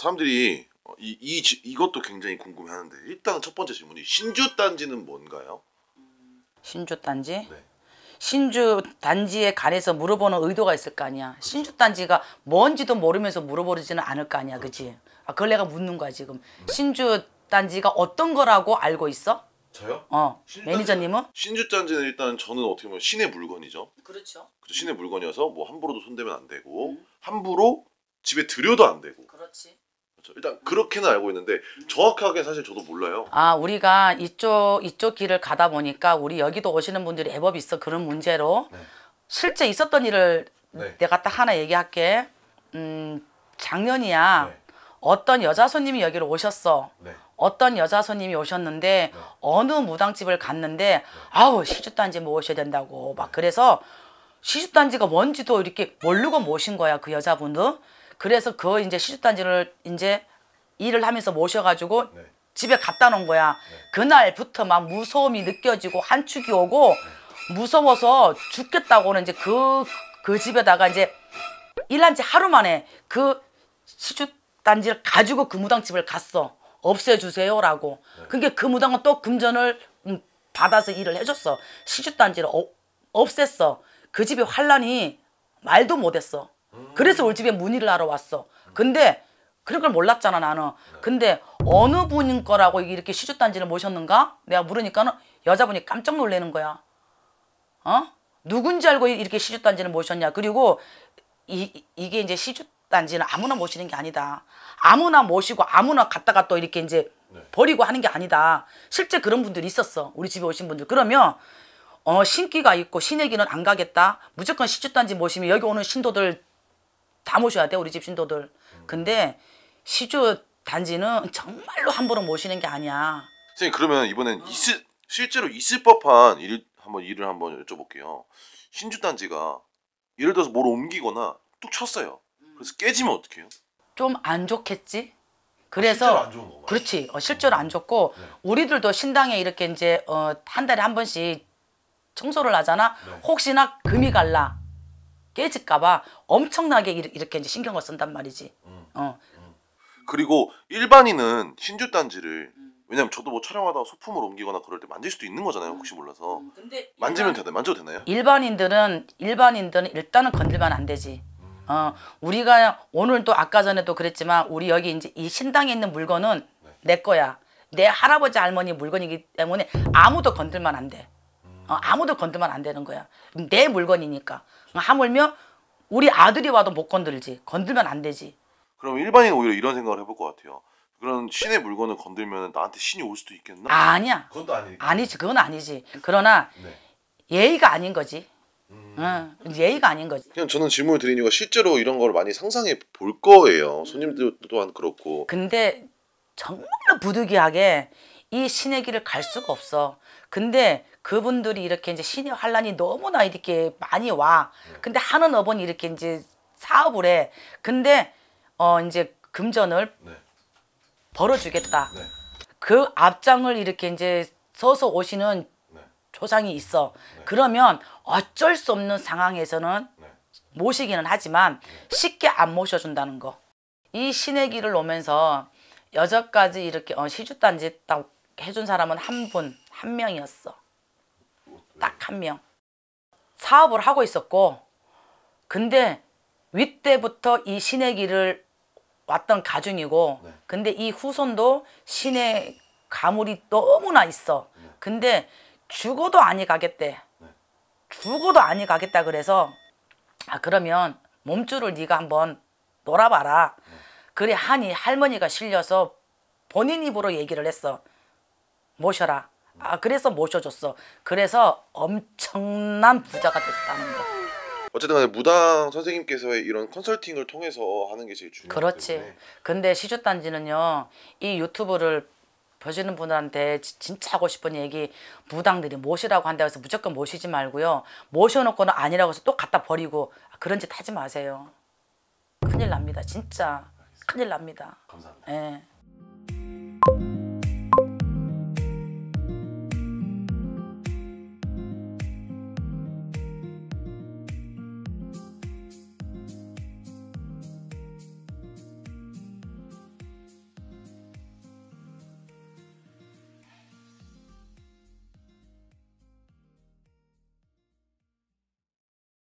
사람들이 어, 이, 이 지- 이것도 굉장히 궁금해하는데 일단 첫 번째 질문이 신주 단지는 뭔가요? 신주 단지? 네. 신주 단지에 관해서 물어보는 의도가 있을 거 아니야. 그렇죠. 신주 단지가 뭔지도 모르면서 물어보지는 않을 거 아니야, 그렇지? 아, 그걸 내가 묻는 거야 지금. 네. 신주 단지가 어떤 거라고 알고 있어? 저요? 어, 신주 매니저님은? 신주 단지는 일단 저는 어떻게 보면 신의 물건이죠. 그렇죠, 그죠? 신의 물건이어서 뭐 함부로도 손대면 안 되고 음. 함부로 집에 들여도 안 되고 그렇지. 그렇죠. 일단 그렇게는 알고 있는데 정확하게 사실 저도 몰라요. 아 우리가 이쪽 이쪽 길을 가다 보니까 우리 여기도 오시는 분들이 애법 있어 그런 문제로 네. 실제 있었던 일을 네. 내가 딱 하나 얘기할게. 음 작년이야 네. 어떤 여자 손님이 여기로 오셨어. 네. 어떤 여자 손님이 오셨는데 네. 어느 무당집을 갔는데 네. 아우 시주단지 모셔야 뭐 된다고 막 그래서 시주단지가 뭔지도 이렇게 모르고 모신 거야 그 여자분도. 그래서 그 이제 시주단지를 이제 일을 하면서 모셔가지고 네. 집에 갖다 놓은 거야. 네. 그날부터 막 무서움이 느껴지고 한축이 오고 네. 무서워서 죽겠다고는 이제 그, 그 집에다가 이제 일한 지 하루 만에 그 시주단지를 가지고 그 무당집을 갔어. 없애주세요라고. 네. 그까그 무당은 또 금전을 음, 받아서 일을 해줬어. 시주단지를 어, 없앴어. 그집이 환란이 말도 못했어. 그래서 우리 집에 문의를 하러 왔어. 근데 그런 걸 몰랐잖아 나는. 근데 어느 분인 거라고 이렇게 시주단지를 모셨는가? 내가 물으니까는 여자분이 깜짝 놀래는 거야. 어? 누군지 알고 이렇게 시주단지를 모셨냐. 그리고 이, 이게 이제 시주단지는 아무나 모시는 게 아니다. 아무나 모시고 아무나 갔다가 또 이렇게 이제 네. 버리고 하는 게 아니다. 실제 그런 분들이 있었어. 우리 집에 오신 분들. 그러면 어 신기가 있고 신에게는 안 가겠다. 무조건 시주단지 모시면 여기 오는 신도들 다 모셔야 돼 우리 집 신도들 근데 시조 단지는 정말로 함부로 모시는 게 아니야 선생님 그러면 이번엔 있을, 실제로 있을 법한 일 한번 일을 한번 여쭤볼게요 신주 단지가 예를 들어서 뭘 옮기거나 뚝 쳤어요 그래서 깨지면 어떡해요? 좀 안 좋겠지? 아, 그래서 아, 그렇지 어, 실제로 안 좋고 네. 우리들도 신당에 이렇게 이제 어, 한 달에 한 번씩 청소를 하잖아 네. 혹시나 금이 갈라 깨질까봐 엄청나게 이렇게 이제 신경을 쓴단 말이지. 음. 어. 음. 그리고 일반인은 신주 단지를 왜냐면 저도 뭐 촬영하다가 소품을 옮기거나 그럴 때 만질 수도 있는 거잖아요 혹시 몰라서 음. 음. 만지면 되나요? 만져도 되나요? 일반인들은 일반인들은 일단은 건들면 안 되지 어, 우리가 오늘 또 아까 전에도 그랬지만 우리 여기 이제 이 신당에 있는 물건은 네. 내 거야. 내 할아버지 할머니 물건이기 때문에 아무도 건들면 안 돼. 어, 아무도 건들면안 되는 거야. 내 물건이니까. 어, 하물며 우리 아들이 와도 못 건들지. 건들면 안 되지. 그럼 일반인 오히려 이런 생각을 해볼 것 같아요. 그런 신의 물건을 건들면 나한테 신이 올 수도 있겠나? 아니야. 그건 아니니 아니지. 그건 아니지. 그러나 네. 예의가 아닌 거지. 음. 응, 예의가 아닌 거지. 그냥 저는 질문을 드린 이유가 실제로 이런 걸 많이 상상해 볼 거예요. 손님들 또한 그렇고. 근데 정말로 부득이하게 이 신의 길을 갈 수가 없어. 근데 그분들이 이렇게 이제 신의 환란이 너무나 이렇게 많이 와. 네. 근데 하는 어번이 이렇게 이제 사업을 해. 근데 어 이제 금전을 네. 벌어주겠다. 네. 그 앞장을 이렇게 이제 서서 오시는 조상이 있어. 그러면 어쩔 수 없는 상황에서는 모시기는 하지만 쉽게 안 모셔준다는 거. 이 신의 길을 오면서 여자까지 이렇게 어, 시주단지 딱 해준 사람은 한 분, 한 명이었어. 딱 한 명. 사업을 하고 있었고 근데 윗대부터이 신의 길을 왔던 가중이고 네. 근데 이 후손도 신의 가물이 너무나 있어. 네. 근데 죽어도 아니 가겠대. 네. 죽어도 아니 가겠다 그래서 아 그러면 몸줄을 네가 한번 놀아봐라. 네. 그래 하니 할머니가 실려서 본인 입으로 얘기를 했어. 모셔라. 아 그래서 모셔줬어. 그래서 엄청난 부자가 됐다는 거. 어쨌든 간에 무당 선생님께서의 이런 컨설팅을 통해서 하는 게 제일 중요해요. 그렇지. 때문에. 근데 시주단지는요. 이 유튜브를 보시는 분들한테 진짜 하고 싶은 얘기 무당들이 모시라고 한다고 해서 무조건 모시지 말고요. 모셔놓고는 아니라고 해서 또 갖다 버리고 아, 그런 짓 하지 마세요. 큰일 납니다. 진짜 큰일 납니다. 감사합니다. 예.